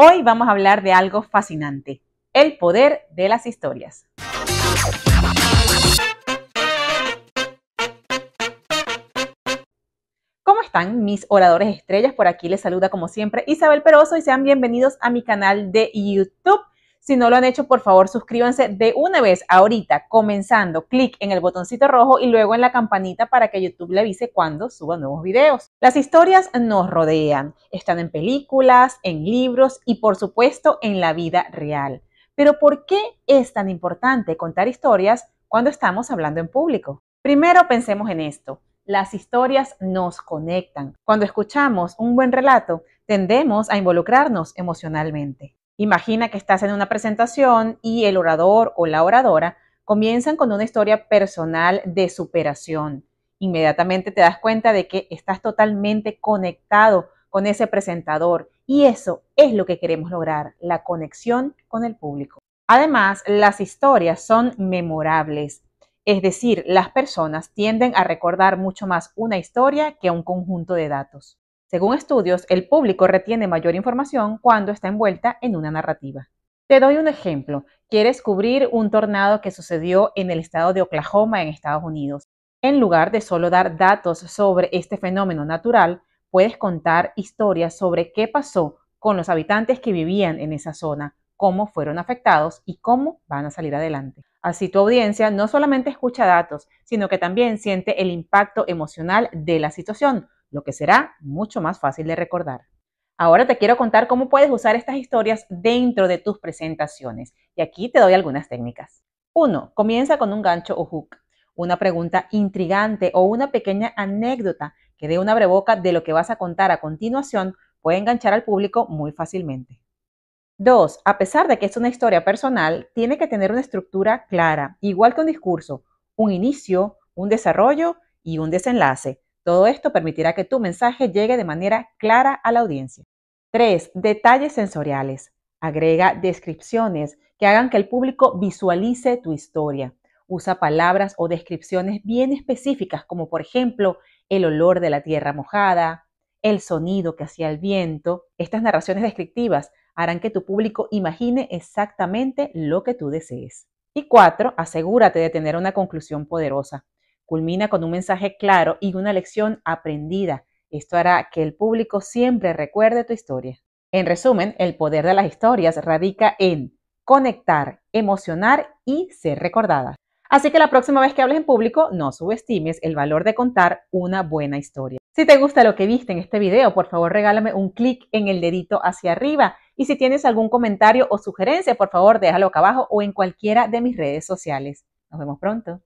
Hoy vamos a hablar de algo fascinante, el poder de las historias. ¿Cómo están mis oradores estrellas? Por aquí les saluda como siempre Isabel Peroso y sean bienvenidos a mi canal de YouTube si no lo han hecho, por favor, suscríbanse de una vez ahorita, comenzando, clic en el botoncito rojo y luego en la campanita para que YouTube le avise cuando suba nuevos videos. Las historias nos rodean, están en películas, en libros y por supuesto en la vida real. Pero ¿por qué es tan importante contar historias cuando estamos hablando en público? Primero pensemos en esto. Las historias nos conectan. Cuando escuchamos un buen relato, tendemos a involucrarnos emocionalmente. Imagina que estás en una presentación y el orador o la oradora comienzan con una historia personal de superación. Inmediatamente te das cuenta de que estás totalmente conectado con ese presentador y eso es lo que queremos lograr, la conexión con el público. Además, las historias son memorables, es decir, las personas tienden a recordar mucho más una historia que un conjunto de datos. Según estudios, el público retiene mayor información cuando está envuelta en una narrativa. Te doy un ejemplo. Quieres cubrir un tornado que sucedió en el estado de Oklahoma en Estados Unidos. En lugar de solo dar datos sobre este fenómeno natural, puedes contar historias sobre qué pasó con los habitantes que vivían en esa zona, cómo fueron afectados y cómo van a salir adelante. Así tu audiencia no solamente escucha datos, sino que también siente el impacto emocional de la situación, lo que será mucho más fácil de recordar. Ahora te quiero contar cómo puedes usar estas historias dentro de tus presentaciones y aquí te doy algunas técnicas. 1. Comienza con un gancho o hook, una pregunta intrigante o una pequeña anécdota que dé una breboca de lo que vas a contar a continuación puede enganchar al público muy fácilmente. 2. A pesar de que es una historia personal, tiene que tener una estructura clara, igual que un discurso, un inicio, un desarrollo y un desenlace. Todo esto permitirá que tu mensaje llegue de manera clara a la audiencia. 3. Detalles sensoriales. Agrega descripciones que hagan que el público visualice tu historia. Usa palabras o descripciones bien específicas como por ejemplo el olor de la tierra mojada, el sonido que hacía el viento. Estas narraciones descriptivas harán que tu público imagine exactamente lo que tú desees. Y cuatro, asegúrate de tener una conclusión poderosa. Culmina con un mensaje claro y una lección aprendida. Esto hará que el público siempre recuerde tu historia. En resumen, el poder de las historias radica en conectar, emocionar y ser recordada. Así que la próxima vez que hables en público, no subestimes el valor de contar una buena historia. Si te gusta lo que viste en este video, por favor regálame un clic en el dedito hacia arriba. Y si tienes algún comentario o sugerencia, por favor déjalo acá abajo o en cualquiera de mis redes sociales. Nos vemos pronto.